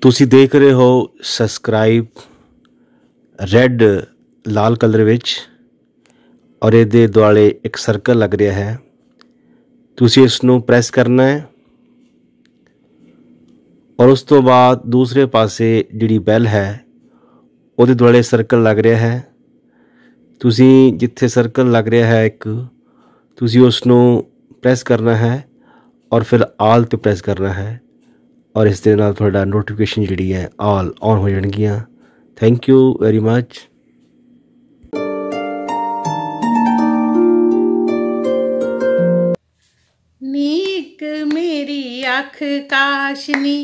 ਤੁਸੀਂ ਦੇਖ ਰਹੇ ਹੋ ਸਬਸਕ੍ਰਾਈਬ ਰੈੱਡ ਲਾਲ ਕਲਰ ਵਿੱਚ ਔਰ ਇਹਦੇ ਦੁਆਲੇ ਇੱਕ ਸਰਕਲ ਲੱਗ ਰਿਹਾ ਹੈ ਤੁਸੀਂ ਇਸ ਨੂੰ ਪ੍ਰੈਸ ਕਰਨਾ ਹੈ ਔਰ ਉਸ ਤੋਂ ਬਾਅਦ ਦੂਸਰੇ ਪਾਸੇ ਜਿਹੜੀ ਬੈਲ ਹੈ ਉਹਦੇ ਦੁਆਲੇ ਸਰਕਲ ਲੱਗ ਰਿਹਾ ਹੈ ਤੁਸੀਂ ਜਿੱਥੇ ਸਰਕਲ ਲੱਗ ਰਿਹਾ ਹੈ ਇੱਕ ਤੁਸੀਂ ਉਸ ਨੂੰ ਪ੍ਰੈਸ ਕਰਨਾ ਹੈ ਔਰ ਫਿਰ ਆਲ ਤੇ ਪ੍ਰੈਸ ਕਰਨਾ ਹੈ ਔਰ ਇਸ ਦੇ ਨਾਲ ਤੁਹਾਡਾ ਨੋਟੀਫਿਕੇਸ਼ਨ ਜਿਹੜੀ ਹੈ ਆਲ ਔਨ ਹੋ ਜਾਣਗੀਆਂ ਥੈਂਕ ਯੂ ਵੈਰੀ ਮੱਚ ਨੀਕ ਮੇਰੀ ਅੱਖ ਕਾਸ਼ਨੀ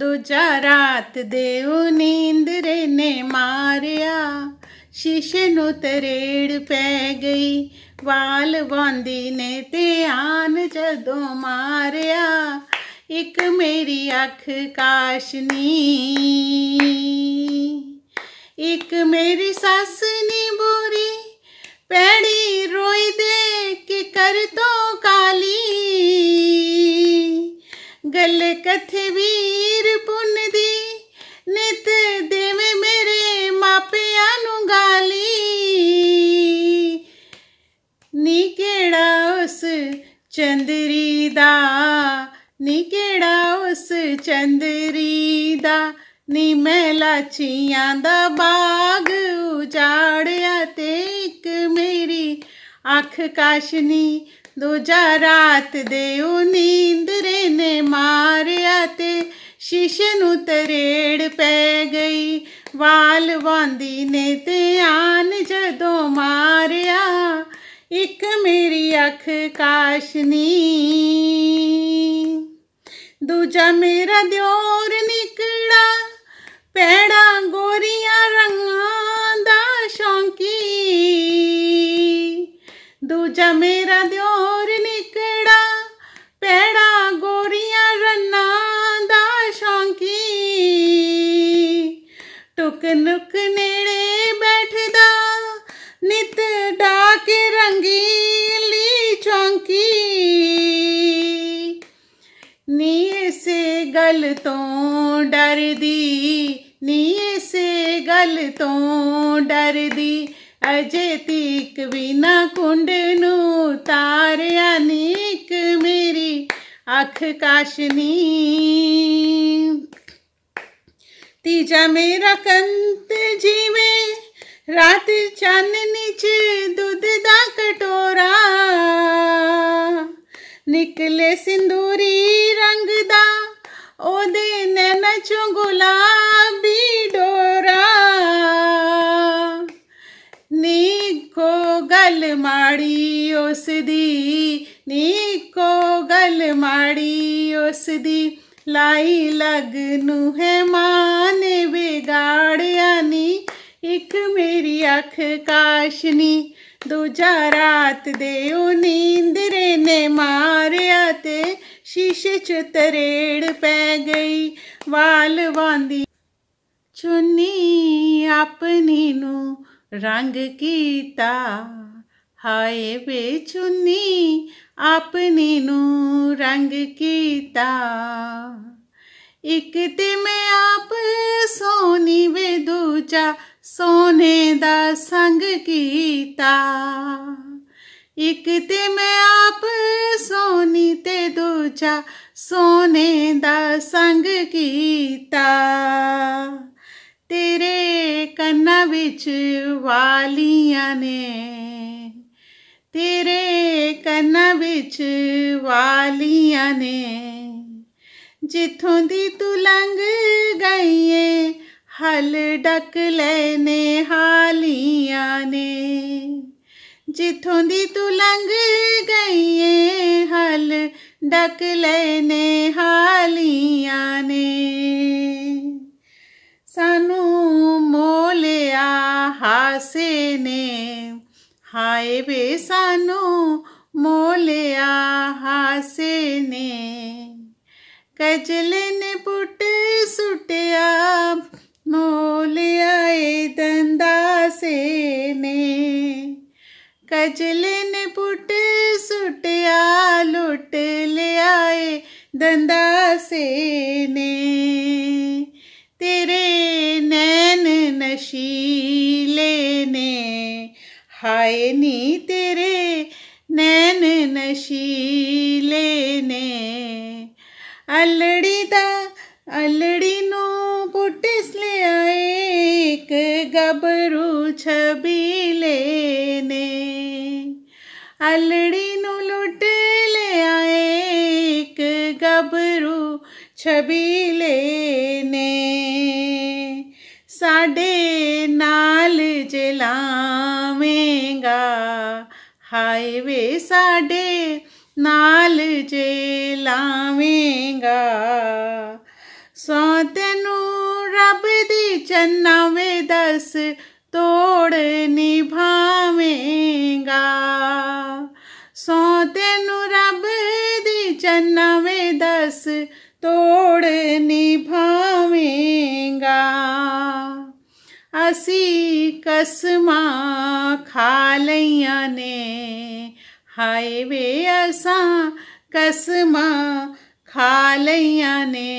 ਦੂਜਾ ਰਾਤ ਦੇ ਉਹ ਰੇਨੇ ਨੇ ਮਾਰਿਆ ਸ਼ੀਸ਼ੇ ਨੂੰ ਤਰੇੜ ਪੈ ਗਈ ਵਾਲ ਵਾਂਦੀ ਨੇ ਤੇ ਆਨ ਜਦੋਂ ਮਾਰਿਆ ਇੱਕ ਮੇਰੀ ਅੱਖ ਕਾਸ਼ਨੀ ਇੱਕ ਮੇਰੀ ਸੱਸ ਨੀ ਬੁਰੀ ਪੈੜੀ ਰੋਈ ਦੇ ਕਿ ਕਰ ਤੋ ਕਾਲੀ ਗੱਲ ਕਥ ਵੀਰ ਪੁੰਨ ਦੀ ਨਿਤ ਦੇਵੇ ਮੇਰੇ ਮਾਪਿਆਂ ਨੂੰ ਗਾਲੀ ਨੀ ਕਿਹੜਾ ਉਸ ਚੰਦਰੀ ਦਾ ਚੰਦਰੀ ਦਾ ਨੀ ਮੈਂ ਲਾਚੀਆਂ ਦਾ ਬਾਗ ਉਜਾੜਿਆ ਤੇ ਇੱਕ ਮੇਰੀ ਅੱਖ ਕਾਸ਼ਨੀ ਦੂਜਾ ਰਾਤ ਦੇ ਉਹ ਨੀਂਦ ਰੇ ਨੇ ਮਾਰਿਆ ਤੇ ਸ਼ੀਸ਼ੇ ਨੂੰ ਤਰੇੜ ਪੈ ਗਈ ਵਾਲ ਵਾਂਦੀ ਨੇ ਤੇ ਆਨ ਜਦੋਂ ਮਾਰਿਆ ਇੱਕ ਮੇਰੀ ਅੱਖ ਕਾਸ਼ਨੀ ਦੂਜਾ ਮੇਰਾ ਦਿਓਰ ਨਿਕੜਾ ਪੈੜਾ ਗੋਰੀਆਂ ਰੰਗਾਂ ਦਾ ਸ਼ੌਂਕੀ ਦੂਜਾ ਮੇਰਾ ਦਿਓਰ ਨਿਕੜਾ ਪੈੜਾ ਗੋਰੀਆਂ ਰੰਨਾਂ ਦਾ ਸ਼ੌਂਕੀ ਟੁਕ ਨੁਕ ਨੇੜੇ ਬੈਠਦਾ ਨਿਤ ਡਾਕੇ ਰੰਗੀ ਤੋਂ ਡਰਦੀ ਨੀ ਇਸੇ ਗੱਲ ਤੋਂ ਡਰਦੀ ਅਜੇ ਤੀਕ ਵੀ ਨਾ ਕੁੰਡ ਨੂੰ ਤਾਰਿਆ ਨੀਕ ਮੇਰੀ ਅੱਖ ਕਾਸ਼ਨੀ ਤੀਜਾ ਮੇਰਾ ਕੰਤ ਜਿਵੇਂ ਰਾਤ ਚਾਨਣੀ ਚ ਵਿੱਚੋਂ ਗੁਲਾਬੀ ਡੋਰਾ ਨੀ ਕੋ ਗਲ ਮਾੜੀ ਉਸ ਦੀ ਨੀ ਕੋ ਗਲ ਮਾੜੀ ਉਸ ਦੀ ਲਾਈ ਲਗ ਨੂੰ ਹੈ ਮਾਨੇ ਵਿਗਾੜਿਆ ਨੀ ਇੱਕ ਮੇਰੀ ਅੱਖ ਕਾਸ਼ਨੀ ਦੂਜਾ ਰਾਤ ਦੇ ਉਹ ਨੀਂਦ ਰੇ ਨੇ ਮਾਰਿਆ ਤੇ ਸ਼ੀਸ਼ੇ ਚ ਤਰੇੜ ਪੈ ਗਈ ਵਾਲ ਵਾਂਦੀ ਚੁੰਨੀ ਆਪਣੀ ਨੂੰ ਰੰਗ ਕੀਤਾ ਹਾਏ ਵੇ ਚੁੰਨੀ ਆਪਣੀ ਨੂੰ ਰੰਗ ਕੀਤਾ ਇੱਕ ਤੇ ਮੈਂ ਆਪ ਸੋਨੀ ਵੇ ਦੂਜਾ ਸੋਨੇ ਦਾ ਸੰਗ ਕੀਤਾ ਇੱਕ ਤੇ ਮੈਂ ਆਪ ਸੋਨੀ ਤੇ ਦੂਜਾ ਸੋਨੇ ਦਾ ਸੰਗ ਕੀਤਾ ਤੇਰੇ ਕੰਨਾਂ ਵਿੱਚ ਵਾਲੀਆਂ ਨੇ ਤੇਰੇ ਕੰਨਾਂ ਵਿੱਚ ਵਾਲੀਆਂ ਨੇ ਜਿੱਥੋਂ ਦੀ ਤੂੰ ਲੰਘ ਗਈ ਏ ਹਲ ਡਕ ਲੈਨੇ ਹਾਲੀਆਂ ਨੇ जिथों दी तू लंघ गई है हल डक लेने हालिया ने सानू मोलिया हासे ने हाय वे सानू मोलिया हासे ने कजले चले ने पुटे सुटिया लुट ले आए धंधा આબરૂ છબી લેને અલડીનું લૂંટ લે એક ગબરું છબી લેને સાડે નાલ જલામેંગા हाय वे साडे नाल जे लावेगा सौ तेनू रब दी चन्ना वे दस तोड़ निभावेगा सौ तेनू रब दी चन्नावे दस तोड़ निभावेगा असी कसमा खा लिया ने हाय वे असा कसमा खा लिया ने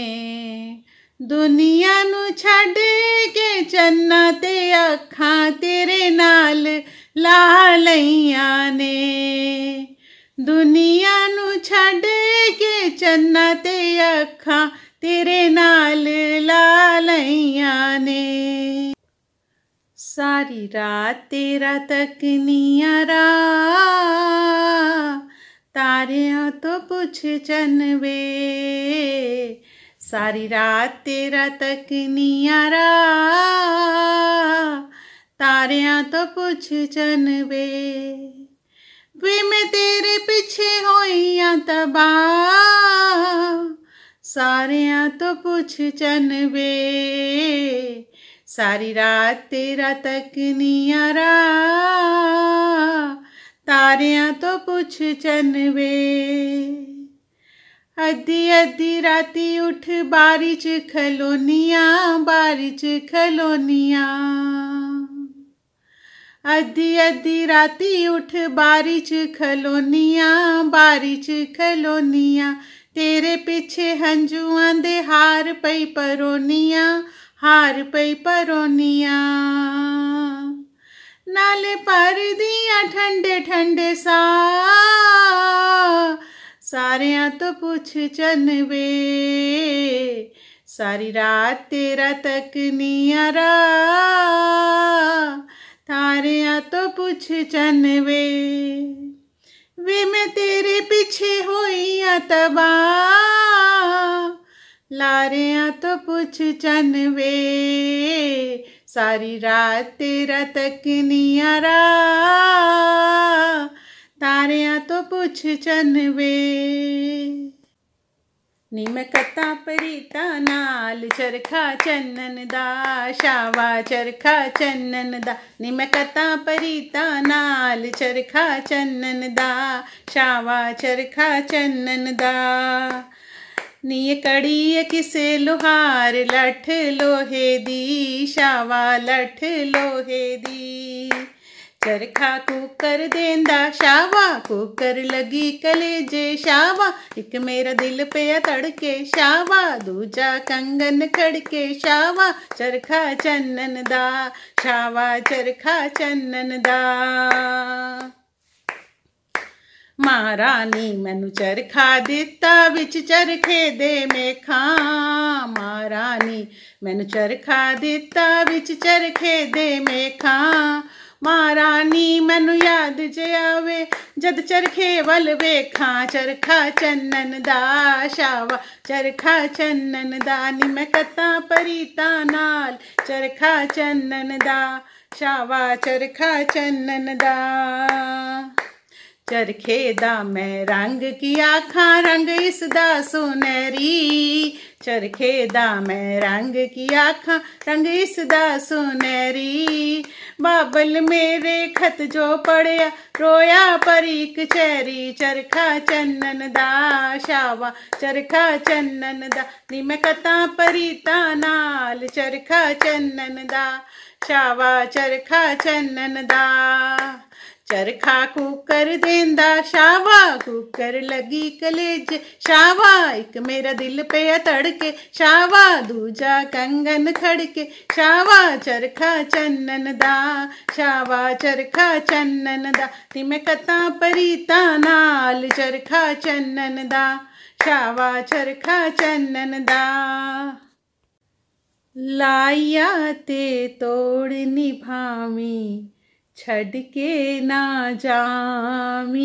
ਦੁਨੀਆ ਨੂੰ ਛੱਡ ਕੇ ਚੰਨਾ ਤੇ ਅੱਖਾਂ ਤੇਰੇ ਨਾਲ ਲਾ ਲਈਆਂ ਨੇ ਦੁਨੀਆ ਨੂੰ ਛੱਡ ਕੇ ਚੰਨਾ ਤੇ ਅੱਖਾਂ ਤੇਰੇ ਨਾਲ ਲਾ ਲਈਆਂ ਨੇ ਸਾਰੀ ਰਾਤ ਤੇਰਾ ਤਕਨੀਆਂ ਰਾ ਤਾਰਿਆਂ ਤੋਂ ਪੁੱਛ ਚੰਨ ਵੇ सारी रात तेरा तक नहीं आ तो पुछ चन बे वे मैं तेरे पीछे होइया तबाह सारियां तो पुछ चन बे सारी रात तेरा तक नहीं आ तो पुछ चन बे अधी अद्धी राती उठ बारिश खलोनिया बारिश खलोनिया अधी अद्धी राती उठ बारिश खलोनिया बारिश खलोनिया तेरे पीछे हंजुआ दे हार पई परोनिया हार पई परोनिया नाले पर दिया ठंडे ठंडे सा ਸਾਰਿਆਂ ਤੋਂ ਪੁੱਛ ਚੰਵੇ ਸਾਰੀ ਰਾਤ ਤੇਰਾ ਤੱਕ ਨੀਆਰਾ ਤਾਰਿਆਂ ਤੋਂ ਪੁੱਛ ਚੰਵੇ ਵੇ ਮੈਂ ਤੇਰੇ ਪਿੱਛੇ ਹੋਈ ਆ ਤਬਾ ਲਾਰਿਆਂ ਤੋਂ ਪੁੱਛ ਚੰਵੇ ਸਾਰੀ ਰਾਤ ਤੇਰਾ ਤੱਕ ਨੀਆਰਾ तारिया तो पुछ चन वे निमकता परीता नाल चरखा चन्नन दा शावा चरखा चन्नन दा निमकता परीता नाल चरखा चन्नन दा शावा चरखा चन्नन दा नीय कड़ी किसे लोहार लठ लोहे दी शावा लठ लोहे दी चरखा कुकर देंदा शावा कुकर लगी कलेजे शावा एक मेरा दिल पे तड़के शावा दूजा कंगन खड़के शावा चरखा चन्नन दा शावा चरखा चन्नन दा ਮਹਾਰਾਣੀ ਮੈਨੂੰ ਚਰਖਾ ਦਿੱਤਾ ਵਿੱਚ ਚਰਖੇ ਦੇ ਮੇਖਾਂ ਮਹਾਰਾਣੀ ਮੈਨੂੰ ਚਰਖਾ ਦਿੱਤਾ ਵਿੱਚ ਚਰਖੇ ਦੇ ਮੇਖਾਂ ਮਹਾਰਾਣੀ ਮੈਨੂੰ ਯਾਦ ਜੇ ਆਵੇ ਜਦ ਚਰਖੇ ਵੱਲ ਵੇਖਾਂ ਚਰਖਾ ਚੰਨਨ ਦਾ ਸ਼ਾਵਾ ਚਰਖਾ ਚੰਨਨ ਦਾ ਨੀ ਮੈਂ ਕਤਾ ਪਰੀਤਾ ਨਾਲ ਚਰਖਾ ਚੰਨਨ ਦਾ ਸ਼ਾਵਾ ਚਰਖਾ ਚੰਨਨ ਦਾ चरखे दा मैं रंग की आखा रंग इस दा सुनहरी चरखे दा मैं रंग की आखा रंग इस दा सुनहरी बाबल मेरे खत जो पड़िया रोया परीक चेरी चरखा चन्नन दा शावा चरखा चन्नन दा निम मैं कता परीता नाल चरखा चन्नन दा शावा चरखा चन्नन दा चरखा कुकर देंदा शावा कुकर लगी कलेज शावा एक मेरा दिल पे तड़के शावा दूजा कंगन खड़के शावा चरखा चन्नन दा शावा चरखा चन्नन दा तिमे कथा परीता नाल चरखा चन्नन दा शावा चरखा चन्नन दा लाइया ते तोड़ निभावी छड़ के ना जामी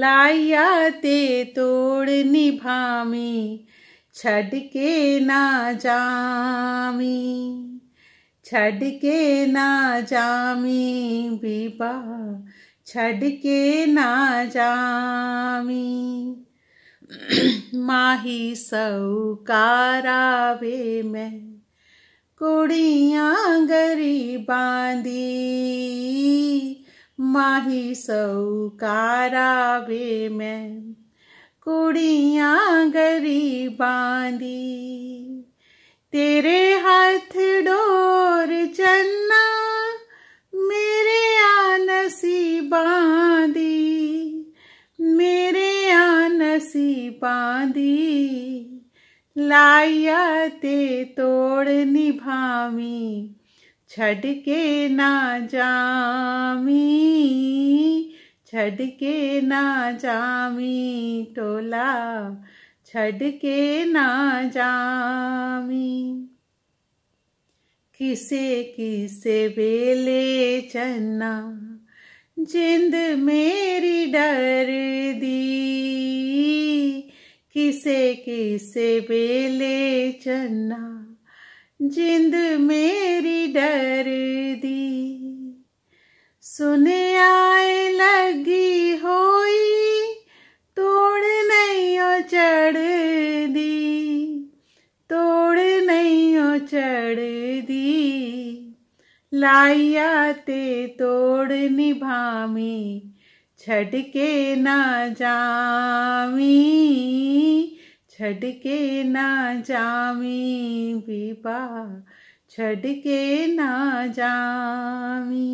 लाया ते तोड़ निभामी छड़ के ना जामी छड़ के ना जामी बीबा छड़ के ना जामी माही सऊ कारावे मैं कुड़ियाँ गरीबांदी माही सऊकारा वे मैं कुड़ियाँ गरीबांदी तेरे हाथ डोर चन्ना मेरे आनसी बांदी मेरे आनसी बांदी लाइया ते तोड़ निभामी छड़ के ना जामी छड़ के ना जामी टोला छड़ के ना जामी किसे किसे बेले चन्ना जिंद मेरी डर दी किसे किसे बेले चन्ना जिंद मेरी डर दी सुने आए लगी होई तोड़ नहीं ओ चढ़ दी तोड़ नहीं ओ चढ़ दी लाइया ते तोड़ निभामी छटके ना जामी छटके ना जामी बीबा छटके न जामी